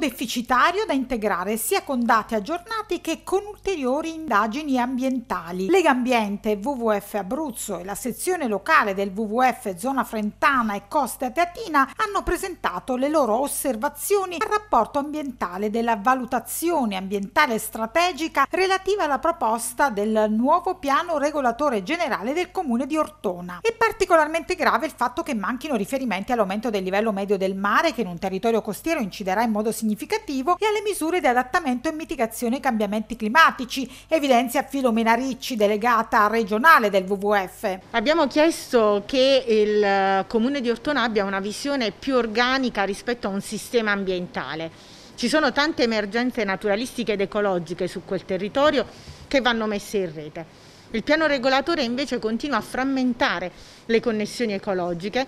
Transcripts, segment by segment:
deficitario da integrare sia con dati aggiornati che con ulteriori indagini ambientali. Legambiente, WWF Abruzzo e la sezione locale del WWF Zona Frentana e Costa Teatina hanno presentato le loro osservazioni al rapporto ambientale della valutazione ambientale strategica relativa alla proposta del nuovo piano regolatore generale del comune di Ortona. È particolarmente grave il fatto che manchino riferimenti all'aumento del livello medio del mare che in un territorio costiero inciderà in modo significativo significativo e alle misure di adattamento e mitigazione ai cambiamenti climatici, evidenzia Filomena Ricci, delegata regionale del WWF. Abbiamo chiesto che il eh, comune di Ortona abbia una visione più organica rispetto a un sistema ambientale. Ci sono tante emergenze naturalistiche ed ecologiche su quel territorio che vanno messe in rete. Il piano regolatore invece continua a frammentare le connessioni ecologiche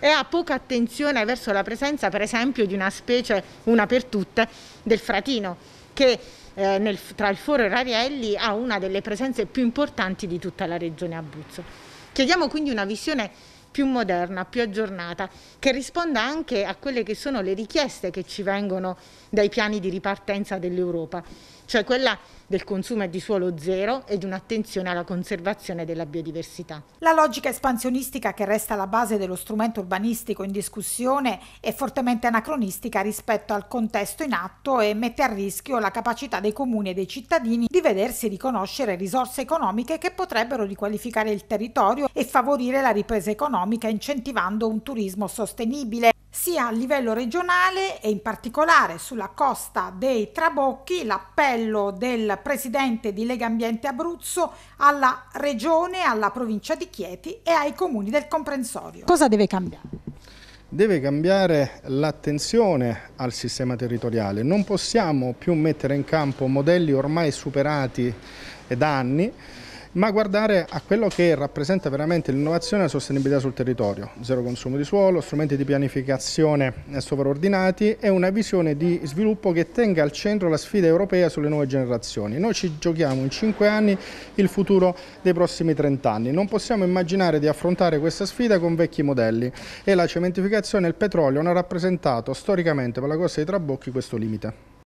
e ha poca attenzione verso la presenza per esempio di una specie, una per tutte, del fratino che eh, nel, tra il foro e Rarielli ha una delle presenze più importanti di tutta la regione Abruzzo. Chiediamo quindi una visione più moderna, più aggiornata, che risponda anche a quelle che sono le richieste che ci vengono dai piani di ripartenza dell'Europa cioè quella del consumo di suolo zero e di un'attenzione alla conservazione della biodiversità. La logica espansionistica che resta la base dello strumento urbanistico in discussione è fortemente anacronistica rispetto al contesto in atto e mette a rischio la capacità dei comuni e dei cittadini di vedersi riconoscere risorse economiche che potrebbero riqualificare il territorio e favorire la ripresa economica incentivando un turismo sostenibile sia a livello regionale e in particolare sulla costa dei Trabocchi l'appello del presidente di Lega Ambiente Abruzzo alla regione, alla provincia di Chieti e ai comuni del comprensorio. Cosa deve cambiare? deve cambiare l'attenzione al sistema territoriale. Non possiamo più mettere in campo modelli ormai superati da anni ma guardare a quello che rappresenta veramente l'innovazione e la sostenibilità sul territorio, zero consumo di suolo, strumenti di pianificazione sovraordinati e una visione di sviluppo che tenga al centro la sfida europea sulle nuove generazioni. Noi ci giochiamo in cinque anni il futuro dei prossimi 30 anni, non possiamo immaginare di affrontare questa sfida con vecchi modelli e la cementificazione e il petrolio hanno rappresentato storicamente per la costa dei Trabocchi questo limite.